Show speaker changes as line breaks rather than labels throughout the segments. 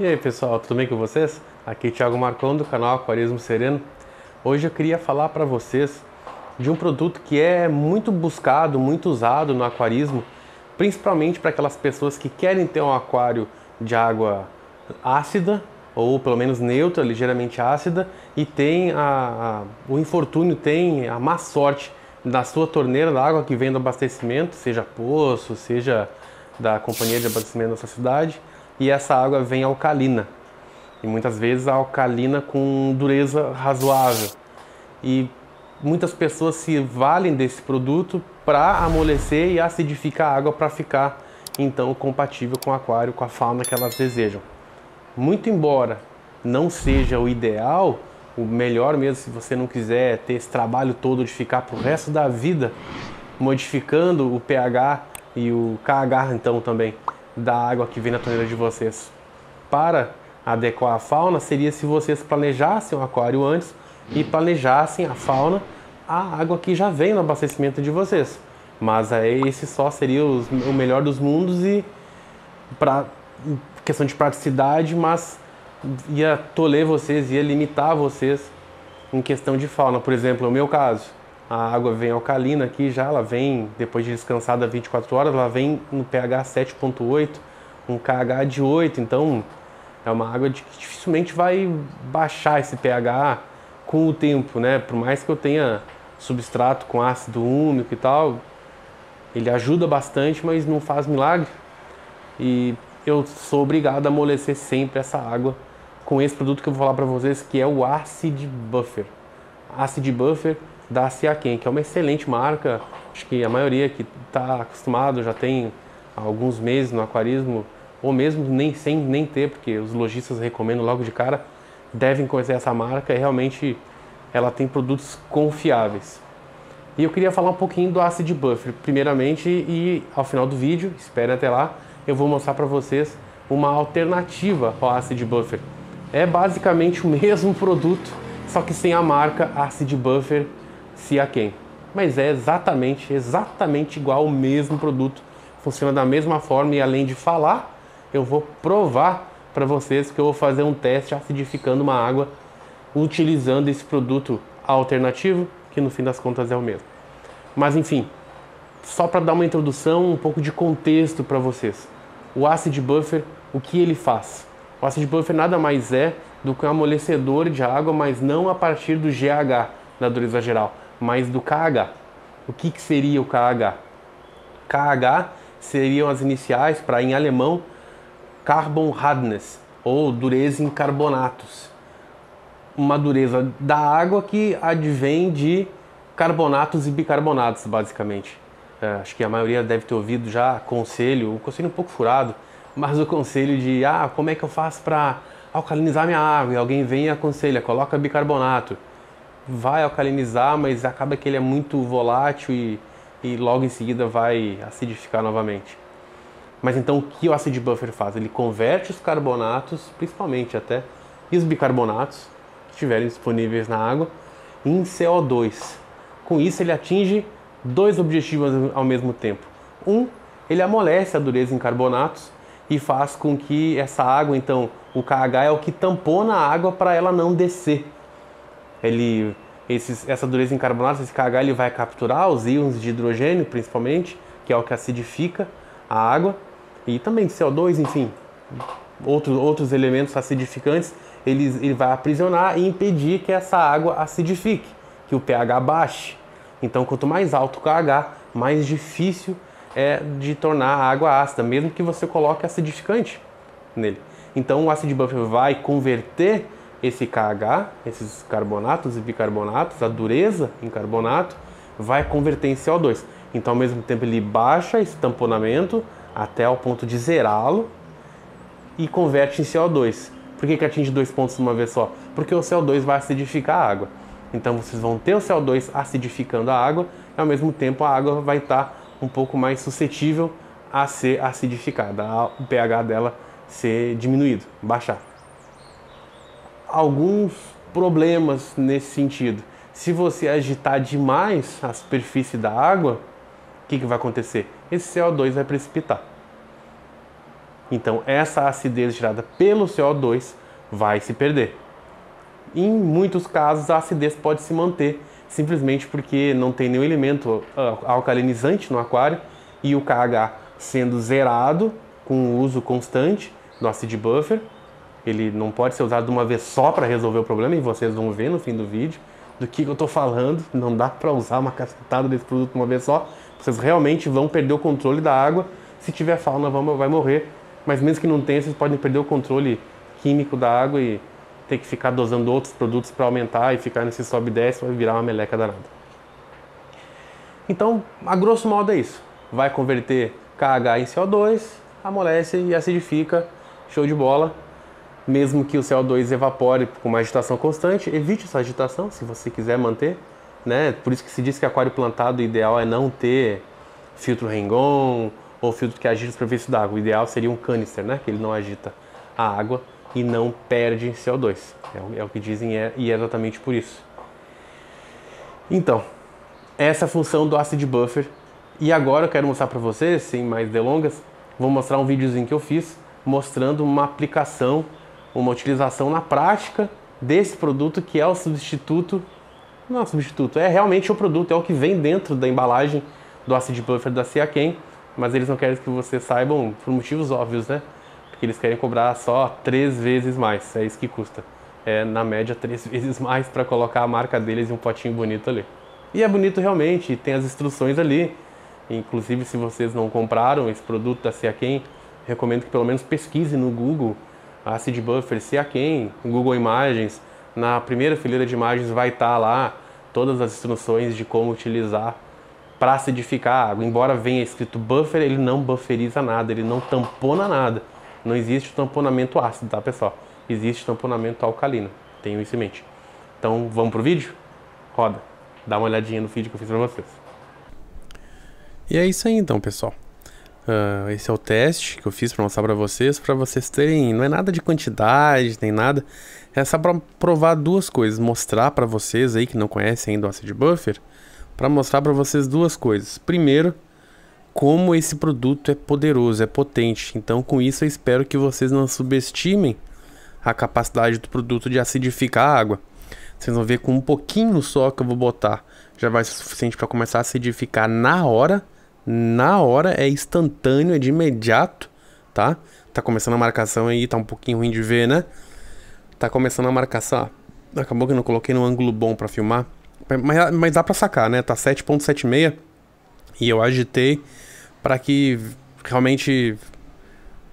E aí pessoal, tudo bem com vocês? Aqui é Thiago Marcon do canal Aquarismo Sereno. Hoje eu queria falar para vocês de um produto que é muito buscado, muito usado no aquarismo, principalmente para aquelas pessoas que querem ter um aquário de água ácida ou pelo menos neutra, ligeiramente ácida, e tem a, a, o infortúnio, tem a má sorte da sua torneira da água que vem do abastecimento, seja poço, seja da companhia de abastecimento da sua cidade, e essa água vem alcalina. E muitas vezes alcalina com dureza razoável. E muitas pessoas se valem desse produto para amolecer e acidificar a água para ficar então compatível com o aquário, com a fauna que elas desejam. Muito embora não seja o ideal, o melhor mesmo se você não quiser ter esse trabalho todo de ficar para o resto da vida modificando o pH e o KH então também da água que vem na torneira de vocês para adequar a fauna seria se vocês planejassem o aquário antes e planejassem a fauna a água que já vem no abastecimento de vocês. Mas aí esse só seria os, o melhor dos mundos e para questão de praticidade, mas ia toler vocês, ia limitar vocês em questão de fauna. Por exemplo, o meu caso, a água vem alcalina aqui já, ela vem, depois de descansada 24 horas, ela vem no pH 7.8, um pH de 8, então é uma água de, que dificilmente vai baixar esse pH com o tempo, né? Por mais que eu tenha substrato com ácido úmico e tal, ele ajuda bastante, mas não faz milagre. E eu sou obrigado a amolecer sempre essa água com esse produto que eu vou falar para vocês, que é o Acid Buffer. Acid Buffer da Siaken, que é uma excelente marca. Acho que a maioria que está acostumado já tem alguns meses no aquarismo, ou mesmo nem sem nem ter, porque os lojistas recomendam logo de cara, devem conhecer essa marca e realmente ela tem produtos confiáveis. E eu queria falar um pouquinho do Acid Buffer, primeiramente, e ao final do vídeo, espere até lá, eu vou mostrar para vocês uma alternativa ao Acid Buffer. É basicamente o mesmo produto, só que sem a marca Acid Buffer se a quem. Mas é exatamente, exatamente igual o mesmo produto. Funciona da mesma forma e além de falar, eu vou provar para vocês que eu vou fazer um teste acidificando uma água utilizando esse produto alternativo, que no fim das contas é o mesmo. Mas enfim, só para dar uma introdução, um pouco de contexto para vocês. O acid buffer, o que ele faz? O acid buffer nada mais é do que um amolecedor de água, mas não a partir do GH na dureza geral, mas do KH. O que, que seria o KH? KH seriam as iniciais para, em alemão, Carbon Hardness, ou dureza em carbonatos. Uma dureza da água que advém de carbonatos e bicarbonatos, basicamente. É, acho que a maioria deve ter ouvido já conselho, o conselho um pouco furado, mas o conselho de ah, como é que eu faço para alcalinizar minha água? E alguém vem e aconselha, coloca bicarbonato vai alcalinizar, mas acaba que ele é muito volátil e, e logo em seguida vai acidificar novamente. Mas então o que o acid buffer faz? Ele converte os carbonatos, principalmente até, e os bicarbonatos que estiverem disponíveis na água, em CO2. Com isso ele atinge dois objetivos ao mesmo tempo. Um, ele amolece a dureza em carbonatos e faz com que essa água, então, o KH é o que tampou na água para ela não descer ele, esses, essa dureza em carbonato, esse KH, ele vai capturar os íons de hidrogênio, principalmente, que é o que acidifica a água, e também de CO2, enfim, outro, outros elementos acidificantes, ele, ele vai aprisionar e impedir que essa água acidifique, que o pH baixe. Então, quanto mais alto o KH, mais difícil é de tornar a água ácida, mesmo que você coloque acidificante nele. Então, o ácido buffer vai converter esse KH, esses carbonatos e bicarbonatos, a dureza em carbonato, vai converter em CO2. Então, ao mesmo tempo, ele baixa esse tamponamento até o ponto de zerá-lo e converte em CO2. Por que, que atinge dois pontos de uma vez só? Porque o CO2 vai acidificar a água. Então, vocês vão ter o CO2 acidificando a água e, ao mesmo tempo, a água vai estar tá um pouco mais suscetível a ser acidificada, o pH dela ser diminuído, baixar alguns problemas nesse sentido. Se você agitar demais a superfície da água, o que, que vai acontecer? Esse CO2 vai precipitar. Então, essa acidez gerada pelo CO2 vai se perder. Em muitos casos, a acidez pode se manter simplesmente porque não tem nenhum elemento ah, alcalinizante no aquário e o KH sendo zerado com o uso constante do acid buffer, ele não pode ser usado de uma vez só para resolver o problema, e vocês vão ver no fim do vídeo do que eu estou falando. Não dá para usar uma cacetada desse produto de uma vez só. Vocês realmente vão perder o controle da água. Se tiver fauna, vai morrer. Mas mesmo que não tenha, vocês podem perder o controle químico da água e ter que ficar dosando outros produtos para aumentar e ficar nesse sobe e desce, vai virar uma meleca danada. Então, a grosso modo é isso. Vai converter KH em CO2, amolece e acidifica. Show de bola mesmo que o CO2 evapore com uma agitação constante, evite essa agitação se você quiser manter, né? Por isso que se diz que aquário plantado o ideal é não ter filtro Rengon ou filtro que agita a superfície da água. O ideal seria um canister, né? Que ele não agita a água e não perde CO2. É, é o que dizem é, e é exatamente por isso. Então, essa é função do acid buffer. E agora eu quero mostrar para vocês, sem mais delongas, vou mostrar um videozinho que eu fiz mostrando uma aplicação uma utilização na prática desse produto que é o substituto. Não é substituto, é realmente o produto, é o que vem dentro da embalagem do acid buffer da Siaken, mas eles não querem que você saibam por motivos óbvios, né? Porque eles querem cobrar só três vezes mais, é isso que custa. É, na média, três vezes mais para colocar a marca deles em um potinho bonito ali. E é bonito realmente, tem as instruções ali. Inclusive, se vocês não compraram esse produto da Siaken, recomendo que pelo menos pesquise no Google a seed buffer, se a quem, Google Imagens, na primeira fileira de imagens vai estar tá lá todas as instruções de como utilizar para acidificar a água. Embora venha escrito buffer, ele não bufferiza nada, ele não tampona nada. Não existe tamponamento ácido, tá pessoal? Existe tamponamento alcalino. Tenho isso em mente. Então vamos pro vídeo? Roda. Dá uma olhadinha no vídeo que eu fiz para vocês. E é isso aí então, pessoal. Uh, esse é o teste que eu fiz para mostrar para vocês, para vocês terem, não é nada de quantidade, nem nada, é só para provar duas coisas, mostrar para vocês aí que não conhecem ainda o Acid Buffer, para mostrar para vocês duas coisas. Primeiro, como esse produto é poderoso, é potente. Então, com isso eu espero que vocês não subestimem a capacidade do produto de acidificar a água. Vocês vão ver com um pouquinho só que eu vou botar, já vai ser suficiente para começar a acidificar na hora na hora, é instantâneo, é de imediato, tá? Tá começando a marcação aí, tá um pouquinho ruim de ver, né? Tá começando a marcação. acabou que eu não coloquei no ângulo bom para filmar. Mas, mas dá para sacar, né? Tá 7.76 e eu agitei para que realmente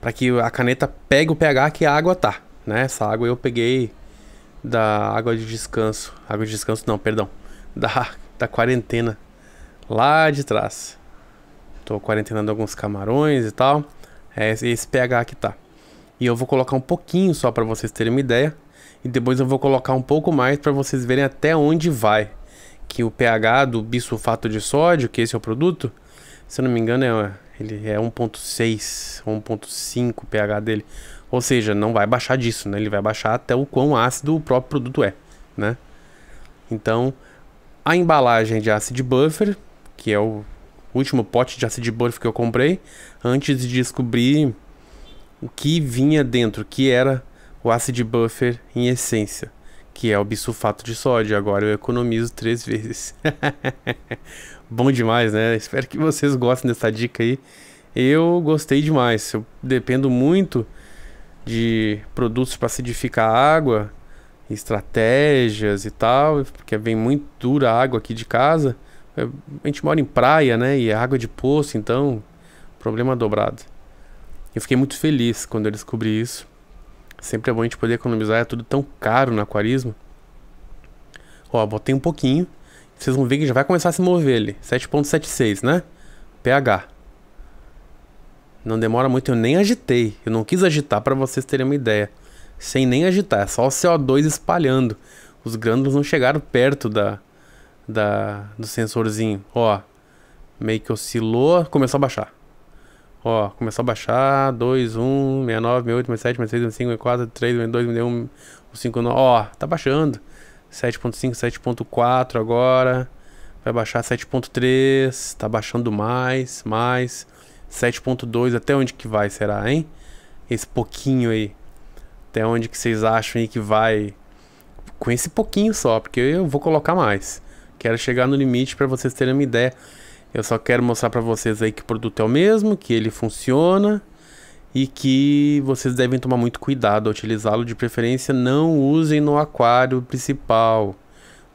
para que a caneta pegue o pH que a água tá, né? Essa água eu peguei da água de descanso, água de descanso não, perdão, da da quarentena lá de trás. Tô quarentenando alguns camarões e tal. É esse pH que tá. E eu vou colocar um pouquinho só para vocês terem uma ideia. E depois eu vou colocar um pouco mais para vocês verem até onde vai. Que o pH do bisulfato de sódio, que esse é o produto, se eu não me engano, é, ele é 1.6, 1.5 pH dele. Ou seja, não vai baixar disso, né? Ele vai baixar até o quão ácido o próprio produto é, né? Então, a embalagem de ácido buffer, que é o o último pote de acid buffer que eu comprei, antes de descobrir o que vinha dentro, que era o acid buffer em essência, que é o bisulfato de sódio. Agora eu economizo três vezes. Bom demais, né? Espero que vocês gostem dessa dica aí. Eu gostei demais. Eu dependo muito de produtos para acidificar a água, estratégias e tal, porque vem muito dura a água aqui de casa. É, a gente mora em praia, né? E é água de poço, então, problema dobrado. Eu fiquei muito feliz quando eu descobri isso. Sempre é bom a gente poder economizar, é tudo tão caro no aquarismo. Ó, botei um pouquinho. Vocês vão ver que já vai começar a se mover ele. 7.76, né? pH. Não demora muito, eu nem agitei. Eu não quis agitar para vocês terem uma ideia. Sem nem agitar, é só o CO2 espalhando. Os grânulos não chegaram perto da, da, do sensorzinho, ó, meio que oscilou, começou a baixar. Ó, começou a baixar, 2, 1, 69, 68, 67, 66, 65, 64, 63, 62, 61, 59, ó, tá baixando. 7.5, 7.4 agora, vai baixar 7.3, tá baixando mais, mais, 7.2, até onde que vai, será, hein? Esse pouquinho aí, até onde que vocês acham aí que vai com esse pouquinho só, porque eu vou colocar mais. Quero chegar no limite para vocês terem uma ideia. Eu só quero mostrar para vocês aí que o produto é o mesmo, que ele funciona e que vocês devem tomar muito cuidado ao utilizá-lo. De preferência, não usem no aquário principal.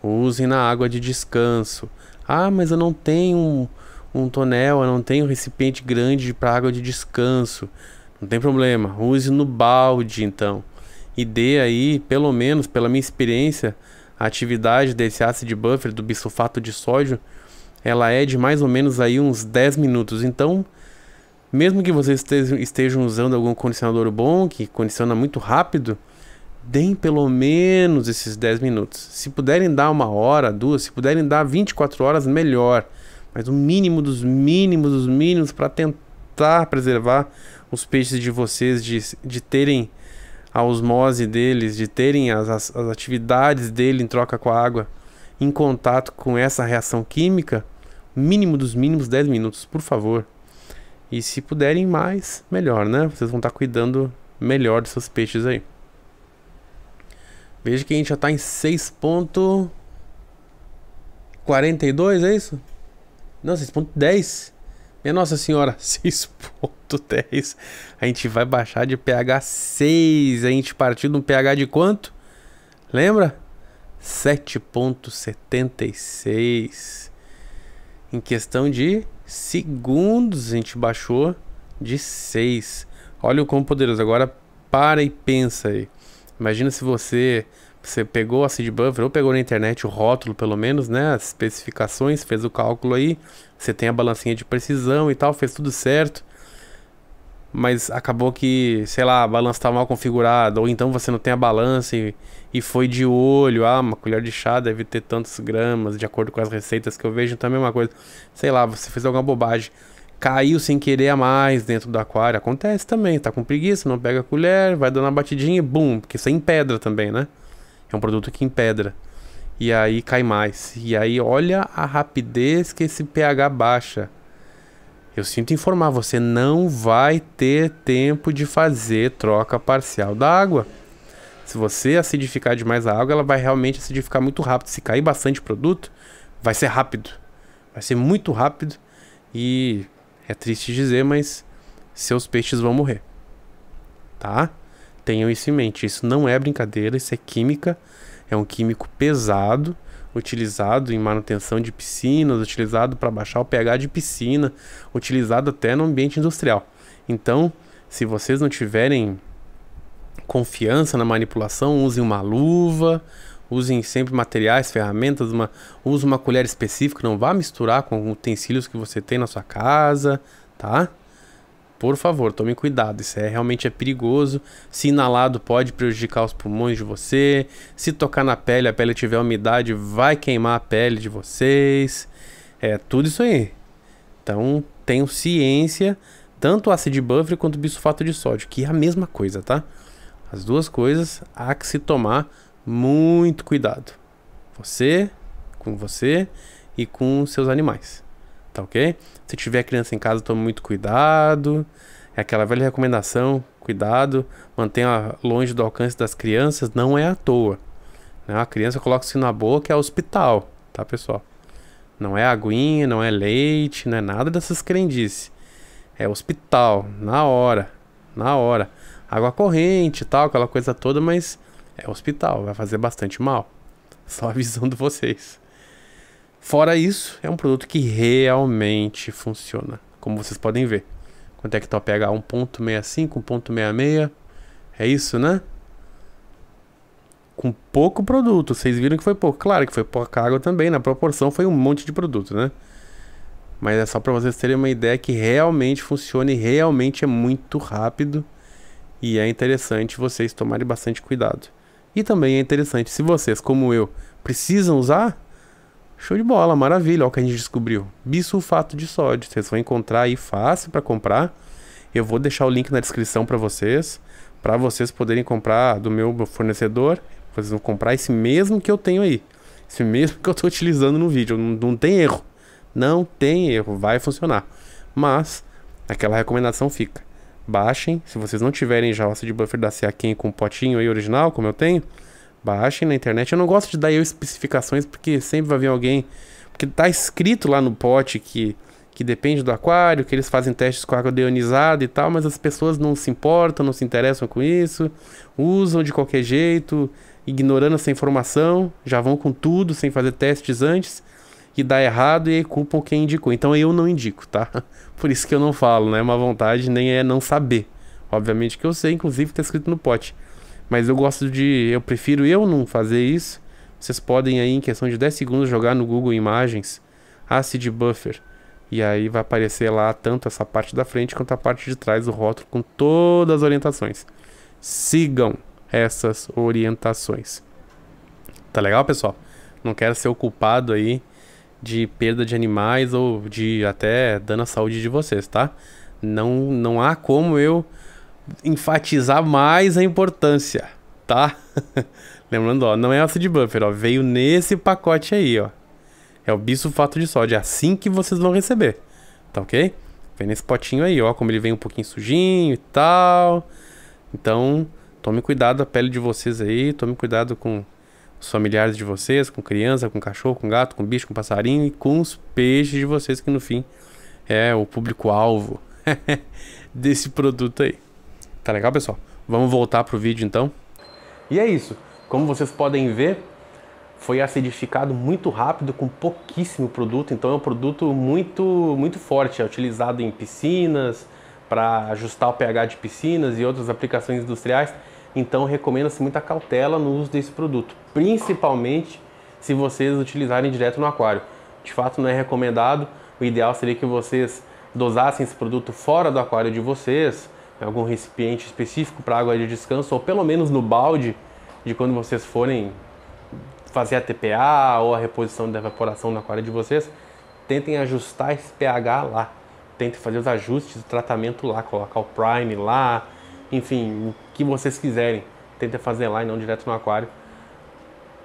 Usem na água de descanso. Ah, mas eu não tenho um, um tonel, eu não tenho um recipiente grande para água de descanso. Não tem problema, use no balde então. E dê aí, pelo menos pela minha experiência, a atividade desse ácido buffer do bisulfato de sódio, ela é de mais ou menos aí uns 10 minutos. Então, mesmo que vocês estejam usando algum condicionador bom, que condiciona muito rápido, deem pelo menos esses 10 minutos. Se puderem dar uma hora, duas, se puderem dar 24 horas, melhor. Mas o mínimo dos mínimos dos mínimos para tentar preservar os peixes de vocês de, de terem a osmose deles, de terem as, as, as atividades dele em troca com a água em contato com essa reação química, mínimo dos mínimos 10 minutos, por favor. E se puderem mais, melhor, né? Vocês vão estar cuidando melhor dos seus peixes aí. Veja que a gente já está em 6.42, é isso? Não, 6.10. Minha Nossa Senhora, 6.10. A gente vai baixar de pH 6. A gente partiu de um pH de quanto? Lembra? 7.76. Em questão de segundos a gente baixou de 6. Olha o quão poderoso. Agora para e pensa aí. Imagina se você você pegou a seed buffer ou pegou na internet o rótulo, pelo menos, né? As especificações, fez o cálculo aí. Você tem a balancinha de precisão e tal, fez tudo certo. Mas acabou que, sei lá, a balança está mal configurada, ou então você não tem a balança e, e foi de olho. Ah, uma colher de chá deve ter tantos gramas, de acordo com as receitas que eu vejo, também é uma coisa. Sei lá, você fez alguma bobagem caiu sem querer a mais dentro do aquário. Acontece também, tá com preguiça, não pega a colher, vai dando uma batidinha e bum, porque isso é em pedra também, né? É um produto que empedra. E aí cai mais. E aí olha a rapidez que esse pH baixa. Eu sinto informar, você não vai ter tempo de fazer troca parcial da água. Se você acidificar demais a água, ela vai realmente acidificar muito rápido. Se cair bastante produto, vai ser rápido. Vai ser muito rápido e é triste dizer, mas seus peixes vão morrer. Tá? Tenham isso em mente. Isso não é brincadeira, isso é química. É um químico pesado, utilizado em manutenção de piscinas, utilizado para baixar o pH de piscina, utilizado até no ambiente industrial. Então, se vocês não tiverem confiança na manipulação, usem uma luva, usem sempre materiais, ferramentas, uma, use uma colher específica, não vá misturar com utensílios que você tem na sua casa, tá? por favor, tome cuidado. Isso é realmente é perigoso. Se inalado, pode prejudicar os pulmões de você. Se tocar na pele, a pele tiver umidade, vai queimar a pele de vocês. É tudo isso aí. Então, tenho ciência, tanto ácido buffer quanto bisulfato de sódio, que é a mesma coisa, tá? As duas coisas há que se tomar muito cuidado. Você, com você e com seus animais tá ok? Se tiver criança em casa, tome muito cuidado. É aquela velha recomendação, cuidado, mantenha longe do alcance das crianças, não é à toa. Né? A criança coloca se na boca, é hospital, tá pessoal? Não é aguinha, não é leite, não é nada dessas crendices. É hospital, na hora, na hora. Água corrente e tal, aquela coisa toda, mas é hospital, vai fazer bastante mal. Só avisando vocês. Fora isso, é um produto que realmente funciona, como vocês podem ver. Quanto é que tá o pH? 1.65, 1.66. É isso, né? Com pouco produto, vocês viram que foi pouco. Claro que foi pouca água também, na proporção foi um monte de produto, né? Mas é só para vocês terem uma ideia que realmente funciona e realmente é muito rápido. E é interessante vocês tomarem bastante cuidado. E também é interessante, se vocês, como eu, precisam usar, Show de bola, maravilha, olha o que a gente descobriu. Bisulfato de sódio, vocês vão encontrar aí fácil para comprar. Eu vou deixar o link na descrição para vocês, para vocês poderem comprar do meu fornecedor. Vocês vão comprar esse mesmo que eu tenho aí, esse mesmo que eu estou utilizando no vídeo. Não, não tem erro, não tem erro, vai funcionar. Mas aquela recomendação fica. Baixem, se vocês não tiverem já o ácido de buffer da CA Ken com potinho aí original, como eu tenho, Baixem na internet. Eu não gosto de dar eu especificações porque sempre vai vir alguém. Porque tá escrito lá no pote que, que depende do aquário, que eles fazem testes com água deionizada e tal, mas as pessoas não se importam, não se interessam com isso, usam de qualquer jeito, ignorando essa informação, já vão com tudo sem fazer testes antes e dá errado e aí culpam quem indicou. Então eu não indico, tá? Por isso que eu não falo, né? É uma vontade nem é não saber. Obviamente que eu sei, inclusive tá escrito no pote. Mas eu gosto de. Eu prefiro eu não fazer isso. Vocês podem aí, em questão de 10 segundos, jogar no Google Imagens Acid Buffer. E aí vai aparecer lá tanto essa parte da frente quanto a parte de trás do rótulo com todas as orientações. Sigam essas orientações. Tá legal, pessoal? Não quero ser o culpado aí de perda de animais ou de até dano à saúde de vocês, tá? Não, não há como eu enfatizar mais a importância, tá? Lembrando, ó, não é ácido de buffer, ó, veio nesse pacote aí, ó. É o bisulfato de sódio, é assim que vocês vão receber, tá ok? Vem nesse potinho aí, ó, como ele vem um pouquinho sujinho e tal. Então, tome cuidado a pele de vocês aí, tome cuidado com os familiares de vocês, com criança, com cachorro, com gato, com bicho, com passarinho e com os peixes de vocês, que no fim é o público-alvo desse produto aí. Tá legal, pessoal? Vamos voltar pro vídeo então. E é isso. Como vocês podem ver, foi acidificado muito rápido com pouquíssimo produto, então é um produto muito muito forte, é utilizado em piscinas, para ajustar o pH de piscinas e outras aplicações industriais. Então recomenda-se muita cautela no uso desse produto, principalmente se vocês utilizarem direto no aquário. De fato não é recomendado, o ideal seria que vocês dosassem esse produto fora do aquário de vocês, em algum recipiente específico para água de descanso, ou pelo menos no balde de quando vocês forem fazer a TPA ou a reposição da evaporação na aquário de vocês, tentem ajustar esse pH lá. Tentem fazer os ajustes do tratamento lá, colocar o prime lá, enfim, o que vocês quiserem. Tentem fazer lá e não direto no aquário.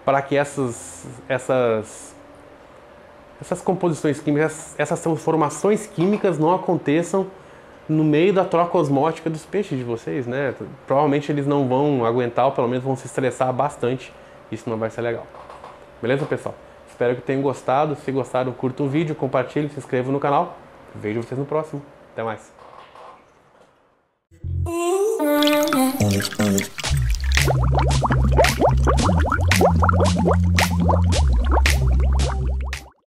Para que essas, essas, essas composições químicas, essas transformações químicas não aconteçam no meio da troca osmótica dos peixes de vocês, né? Provavelmente eles não vão aguentar, ou pelo menos vão se estressar bastante. Isso não vai ser legal. Beleza, pessoal? Espero que tenham gostado. Se gostaram, curta o vídeo, compartilhe, se inscreva no canal. Vejo vocês no próximo. Até mais.